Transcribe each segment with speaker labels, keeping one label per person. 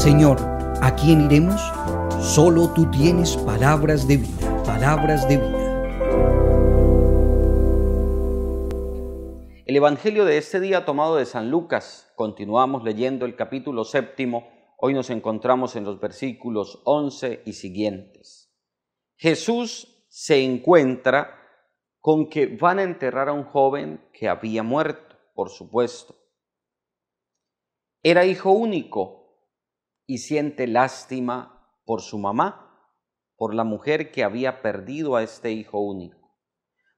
Speaker 1: Señor, ¿a quién iremos? Solo tú tienes palabras de vida, palabras de vida. El Evangelio de este día tomado de San Lucas, continuamos leyendo el capítulo séptimo, hoy nos encontramos en los versículos 11 y siguientes. Jesús se encuentra con que van a enterrar a un joven que había muerto, por supuesto. Era hijo único y siente lástima por su mamá, por la mujer que había perdido a este hijo único.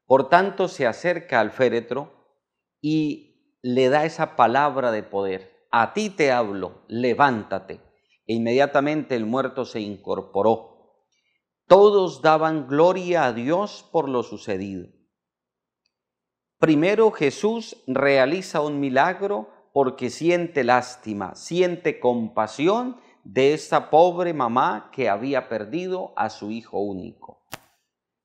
Speaker 1: Por tanto, se acerca al féretro y le da esa palabra de poder. A ti te hablo, levántate. E inmediatamente el muerto se incorporó. Todos daban gloria a Dios por lo sucedido. Primero Jesús realiza un milagro porque siente lástima, siente compasión de esta pobre mamá que había perdido a su hijo único.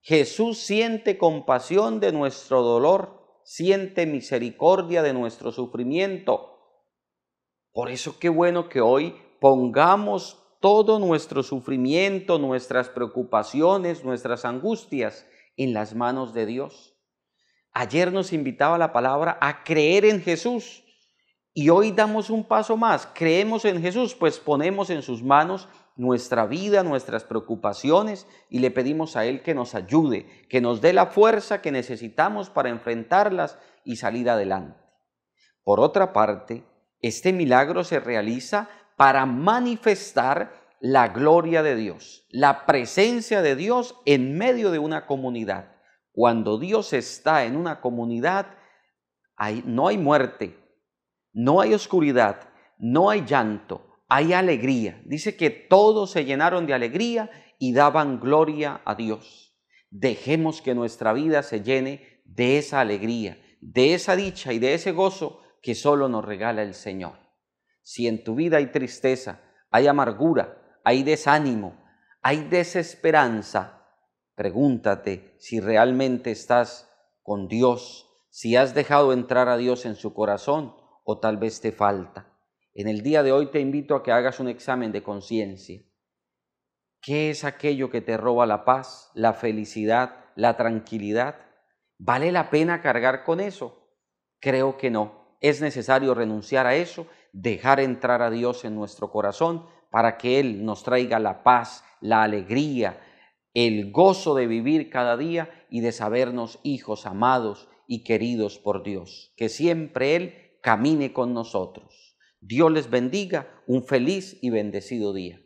Speaker 1: Jesús siente compasión de nuestro dolor, siente misericordia de nuestro sufrimiento. Por eso qué bueno que hoy pongamos todo nuestro sufrimiento, nuestras preocupaciones, nuestras angustias en las manos de Dios. Ayer nos invitaba la palabra a creer en Jesús y hoy damos un paso más, creemos en Jesús, pues ponemos en sus manos nuestra vida, nuestras preocupaciones y le pedimos a Él que nos ayude, que nos dé la fuerza que necesitamos para enfrentarlas y salir adelante. Por otra parte, este milagro se realiza para manifestar la gloria de Dios, la presencia de Dios en medio de una comunidad. Cuando Dios está en una comunidad, no hay muerte, no hay oscuridad, no hay llanto, hay alegría. Dice que todos se llenaron de alegría y daban gloria a Dios. Dejemos que nuestra vida se llene de esa alegría, de esa dicha y de ese gozo que solo nos regala el Señor. Si en tu vida hay tristeza, hay amargura, hay desánimo, hay desesperanza, pregúntate si realmente estás con Dios, si has dejado entrar a Dios en su corazón o tal vez te falta. En el día de hoy te invito a que hagas un examen de conciencia. ¿Qué es aquello que te roba la paz, la felicidad, la tranquilidad? ¿Vale la pena cargar con eso? Creo que no. Es necesario renunciar a eso, dejar entrar a Dios en nuestro corazón para que Él nos traiga la paz, la alegría, el gozo de vivir cada día y de sabernos hijos amados y queridos por Dios. Que siempre Él camine con nosotros. Dios les bendiga, un feliz y bendecido día.